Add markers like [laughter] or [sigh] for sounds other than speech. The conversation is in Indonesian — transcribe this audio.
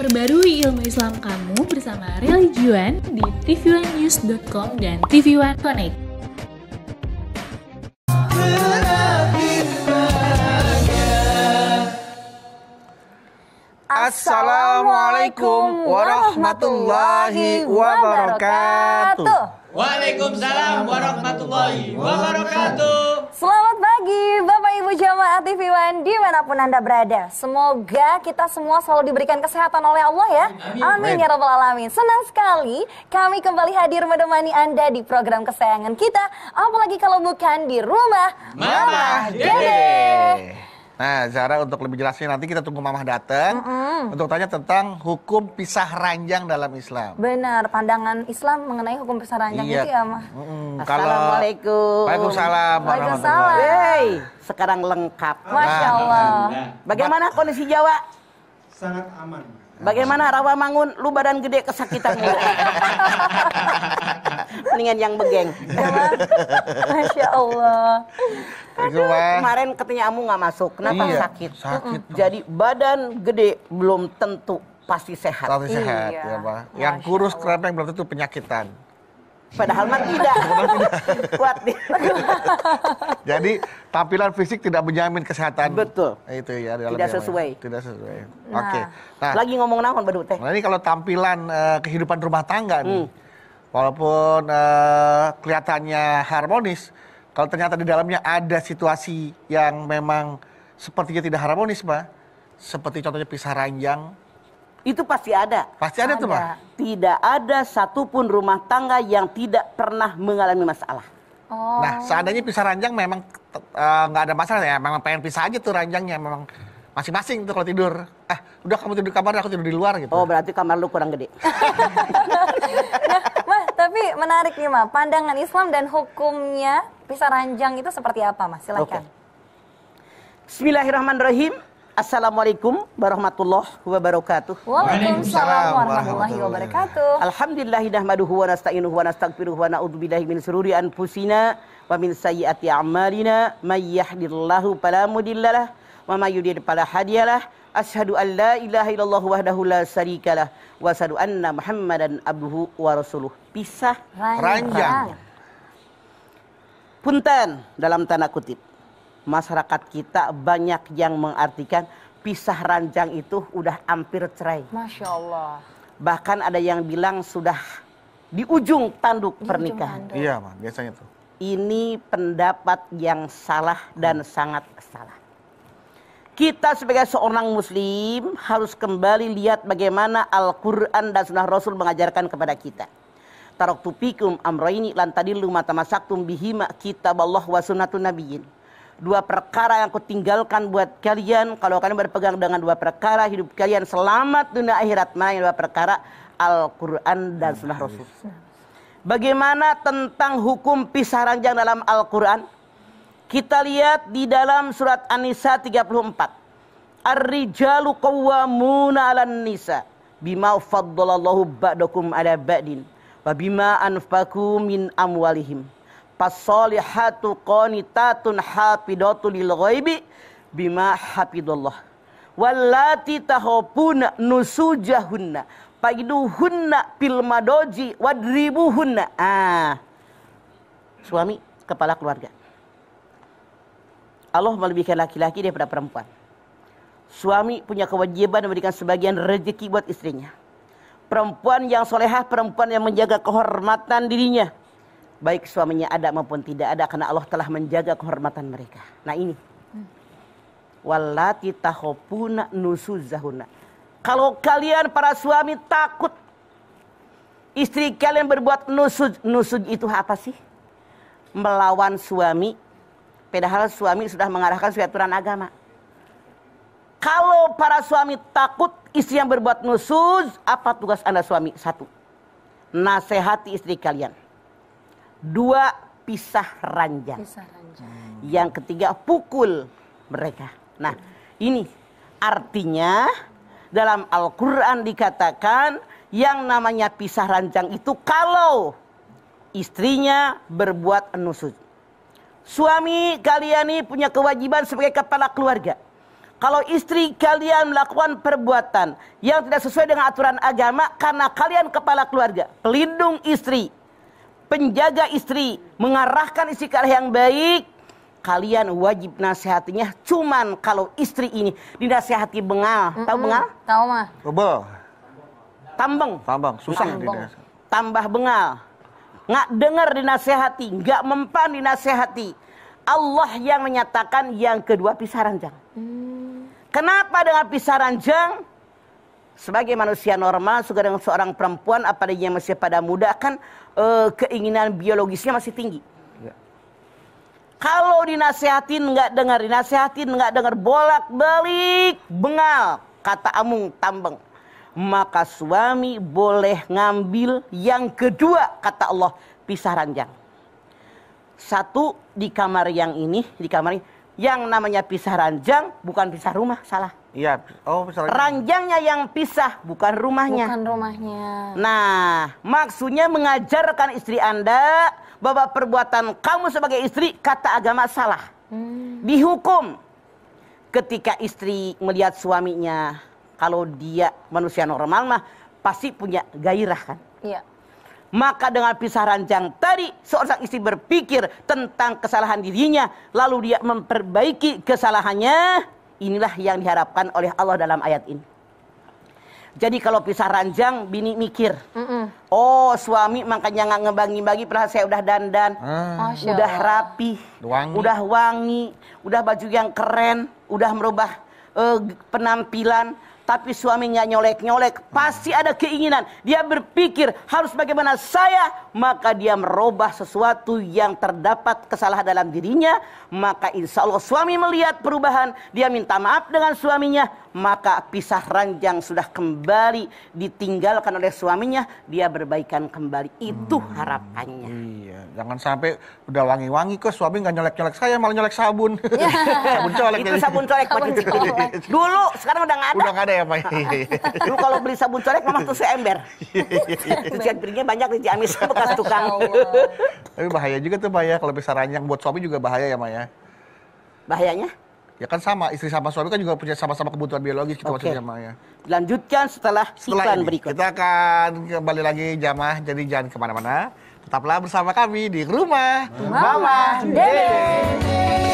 Perbarui ilmu Islam kamu bersama Religion di tvnews.com dan tv One Connect. Assalamualaikum warahmatullahi wabarakatuh. Waalaikumsalam warahmatullahi wabarakatuh. Selamat pagi, Bapak. Ibu Jamaah TV One dimanapun Anda berada. Semoga kita semua selalu diberikan kesehatan oleh Allah ya. Amin, Amin. ya Rabbal Alamin. Senang sekali kami kembali hadir menemani Anda di program kesayangan kita. Apalagi kalau bukan di rumah Mama, Mama Dede. Dede. Nah, Zara untuk lebih jelasnya nanti kita tunggu Mamah datang mm -hmm. untuk tanya tentang hukum pisah ranjang dalam Islam. Benar, pandangan Islam mengenai hukum pisah ranjang iya. itu ya, Mah. Mm -hmm. Assalamualaikum. Waalaikumsalam. Waalaikumsalam. Hey, sekarang lengkap. Masya Allah. Bagaimana kondisi Jawa? sangat aman. Bagaimana rawa mangun, lu badan gede kesakitan lu. [laughs] Mendingan yang begeng. Ya, Masya Allah. kemarin katanya Amu nggak masuk, kenapa iya, sakit? Sakit. Jadi badan gede belum tentu pasti sehat. Pasti sehat iya. ya, Pak. Yang kurus kerempeng belum tentu penyakitan. Padahal mah tidak. Kuat [laughs] nih. Jadi tampilan fisik tidak menjamin kesehatan. Betul. Itu ya dalam Tidak sesuai. Ya. Tidak sesuai. Nah. Oke. Nah, lagi ngomong naon baru teh. Nah, ini kalau tampilan uh, kehidupan rumah tangga nih. Hmm. Walaupun uh, kelihatannya harmonis, kalau ternyata di dalamnya ada situasi yang memang sepertinya tidak harmonis, Pak. Seperti contohnya pisah ranjang, itu pasti ada. Pasti ada, ada. tuh, Pak. Tidak ada satupun rumah tangga yang tidak pernah mengalami masalah. Oh. Nah, seandainya pisah ranjang memang eh, nggak uh, ada masalah ya, memang pengen pisah aja tuh ranjangnya memang masing-masing tuh kalau tidur. Eh, udah kamu tidur di kamar, aku tidur di luar gitu. Oh, berarti kamar lu kurang gede. [laughs] nah, Mas, tapi menarik nih, Mas. Pandangan Islam dan hukumnya pisah ranjang itu seperti apa, Mas? Silahkan. Okay. Bismillahirrahmanirrahim. Assalamualaikum warahmatullahi wabarakatuh. Waalaikumsalam warahmatullahi wabarakatuh. Alhamdulillah nahmaduhu wa nasta'inuhu wa nastaghfiruhu wa na'udzubillahi min syururi anfusina wa min sayyiati a'malina may yahdihillahu fala mudhillalah wa may yudhlil fala hadiyalah. Asyhadu an la ilaha illallah wahdahu la syarikalah wa asyhadu anna Muhammadan abduhu wa rasuluh. Pisah ranjang. ranjang. Punten dalam tanda kutip masyarakat kita banyak yang mengartikan pisah ranjang itu udah hampir cerai. Masya Allah. Bahkan ada yang bilang sudah di ujung tanduk di pernikahan. Ujung Iya, man, biasanya tuh. Ini pendapat yang salah dan hmm. sangat salah. Kita sebagai seorang muslim harus kembali lihat bagaimana Al-Quran dan Sunnah Rasul mengajarkan kepada kita. Tarok tupikum amroini lantadillu mata masaktum bihima kitab Allah wa sunnatun nabiyin dua perkara yang kutinggalkan buat kalian kalau kalian berpegang dengan dua perkara hidup kalian selamat dunia akhirat mana yang dua perkara Al-Quran dan Sunnah iya. Rasul bagaimana tentang hukum pisah ranjang dalam Al-Quran kita lihat di dalam surat An-Nisa 34 Ar-rijalu qawwamuna 'alan nisa bima faddalallahu ba'dakum 'ala ba'din wa bima anfaqu min amwalihim Fasolihatu qanitatun hafidatu lil ghaibi bima hafidullah Wallati tahopuna nusujahunna. Paiduhunna pil madoji wadribuhunna. Ah. Suami kepala keluarga. Allah melebihkan laki-laki daripada perempuan. Suami punya kewajiban memberikan sebagian rezeki buat istrinya. Perempuan yang solehah, perempuan yang menjaga kehormatan dirinya baik suaminya ada maupun tidak ada karena Allah telah menjaga kehormatan mereka. Nah ini. Wallati tahopuna nusuzahuna. Kalau kalian para suami takut istri kalian berbuat nusuz, nusuz itu apa sih? Melawan suami padahal suami sudah mengarahkan suatu aturan agama. Kalau para suami takut istri yang berbuat nusuz, apa tugas Anda suami? Satu. Nasehati istri kalian Dua, pisah ranjang. Pisah ranjang. Hmm. Yang ketiga, pukul mereka. Nah, ini artinya dalam Al-Quran dikatakan yang namanya pisah ranjang itu kalau istrinya berbuat nusud. Suami kalian ini punya kewajiban sebagai kepala keluarga. Kalau istri kalian melakukan perbuatan yang tidak sesuai dengan aturan agama karena kalian kepala keluarga, pelindung istri, penjaga istri, mengarahkan istri ke arah yang baik, kalian wajib nasihatinya cuman kalau istri ini dinasehati bengal. Mm -mm. Tahu bengal? Tahu mah. Bebel. Tambeng. Tambang, susah Tambang. Tambah bengal. Nggak dengar dinasehati, nggak mempan dinasehati. Allah yang menyatakan yang kedua pisah ranjang. Hmm. Kenapa dengan pisah ranjang? sebagai manusia normal suka dengan seorang perempuan apalagi yang masih pada muda kan e, keinginan biologisnya masih tinggi. Ya. Kalau dinasehatin nggak dengar, dinasehatin nggak dengar bolak-balik bengal kata amung tambeng. Maka suami boleh ngambil yang kedua kata Allah pisah ranjang. Satu di kamar yang ini, di kamar ini. Yang namanya pisah ranjang bukan pisah rumah, salah Iya, oh misalnya. Gitu. Ranjangnya yang pisah, bukan rumahnya. Bukan rumahnya. Nah, maksudnya mengajarkan istri Anda bahwa perbuatan kamu sebagai istri kata agama salah. Hmm. Dihukum ketika istri melihat suaminya kalau dia manusia normal mah pasti punya gairah kan. Iya. Maka dengan pisah ranjang tadi seorang istri berpikir tentang kesalahan dirinya lalu dia memperbaiki kesalahannya Inilah yang diharapkan oleh Allah dalam ayat ini. Jadi kalau pisah ranjang, bini mikir. Mm-mm. Oh, suami makanya nggak ngebagi-bagi, pernah saya udah dandan, mm. udah rapi, wangi. udah wangi, udah baju yang keren, udah merubah uh, penampilan tapi suaminya nyolek-nyolek, pasti ada keinginan. Dia berpikir harus bagaimana saya, maka dia merubah sesuatu yang terdapat kesalahan dalam dirinya. Maka insya Allah suami melihat perubahan, dia minta maaf dengan suaminya, maka pisah ranjang sudah kembali ditinggalkan oleh suaminya, dia berbaikan kembali. Itu hmm, harapannya. Iya, jangan sampai udah wangi-wangi kok suami nggak nyolek-nyolek saya, malah nyolek sabun. [laughs] sabun colek. Itu sabun colek, [laughs] sabun colek. Dulu, sekarang udah nggak ada. Udah nggak ada ya? ya Pak. Dulu kalau beli sabun corek memang tuh seember. [laughs] Cucian piringnya banyak nih Ciamis [laughs] bekas tukang. Ya Tapi bahaya juga tuh Pak ya kalau bisa ranjang buat suami juga bahaya ya Maya. Bahayanya? Ya kan sama, istri sama suami kan juga punya sama-sama kebutuhan biologis kita gitu okay. maksudnya Maya. Lanjutkan setelah, setelah iklan ini, berikut. Kita akan kembali lagi jamaah jadi jangan kemana-mana. Tetaplah bersama kami di Rumah Mama, Mama Dede. Dede.